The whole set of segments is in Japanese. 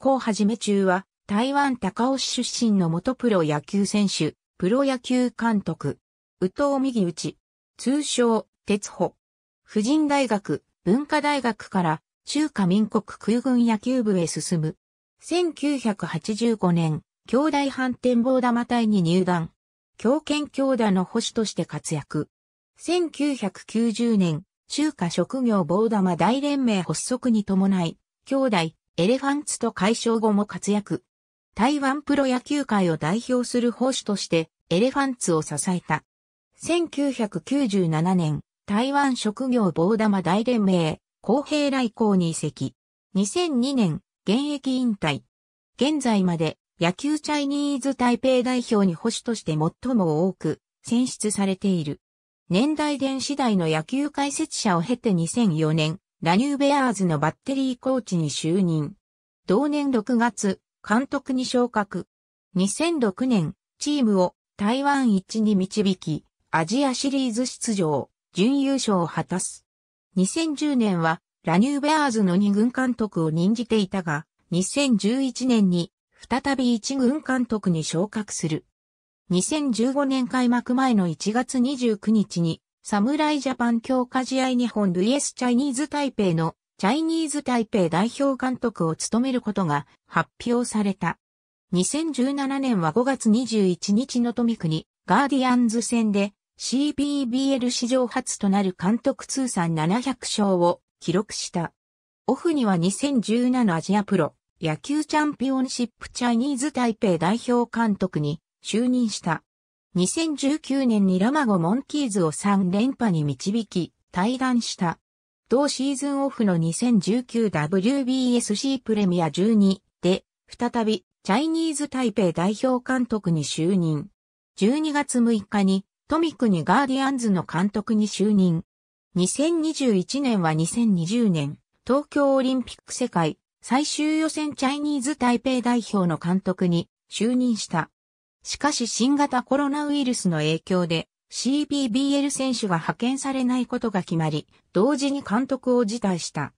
校はじめ中は、台湾高尾市出身の元プロ野球選手、プロ野球監督、宇藤右内、通称、鉄穂、婦人大学、文化大学から、中華民国空軍野球部へ進む。1985年、兄弟反転棒玉隊に入団。強肩強打の保守として活躍。1990年、中華職業棒玉大連盟発足に伴い、兄弟、エレファンツと解消後も活躍。台湾プロ野球界を代表する保守としてエレファンツを支えた。1997年、台湾職業棒玉大連盟、公平来校に移籍。2002年、現役引退。現在まで野球チャイニーズ台北代表に保守として最も多く選出されている。年代電子代の野球解説者を経て2004年、ラニューベアーズのバッテリーコーチに就任。同年6月、監督に昇格。2006年、チームを台湾一に導き、アジアシリーズ出場、準優勝を果たす。2010年は、ラニューベアーズの2軍監督を任じていたが、2011年に、再び1軍監督に昇格する。2015年開幕前の1月29日に、侍ジャパン強化試合日本 VS チャイニーズ台北のチャイニーズ台北代表監督を務めることが発表された。2017年は5月21日の富国ガーディアンズ戦で CBBL 史上初となる監督通算700勝を記録した。オフには2017アジアプロ野球チャンピオンシップチャイニーズ台北代表監督に就任した。2019年にラマゴモンキーズを3連覇に導き、退団した。同シーズンオフの 2019WBSC プレミア12で、再び、チャイニーズ台北代表監督に就任。12月6日に、トミクにガーディアンズの監督に就任。2021年は2020年、東京オリンピック世界最終予選チャイニーズ台北代表の監督に就任した。しかし新型コロナウイルスの影響で CPBL 選手が派遣されないことが決まり、同時に監督を辞退した。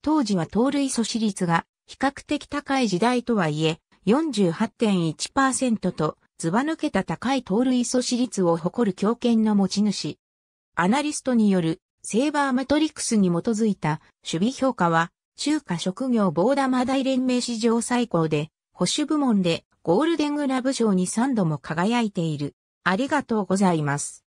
当時は盗塁阻止率が比較的高い時代とはいえ、48.1%と、ずば抜けた高い盗塁阻止率を誇る強権の持ち主。アナリストによるセーバーマトリックスに基づいた守備評価は、中華職業棒玉大連盟史上最高で、保守部門でゴールデングラブ賞に3度も輝いている。ありがとうございます。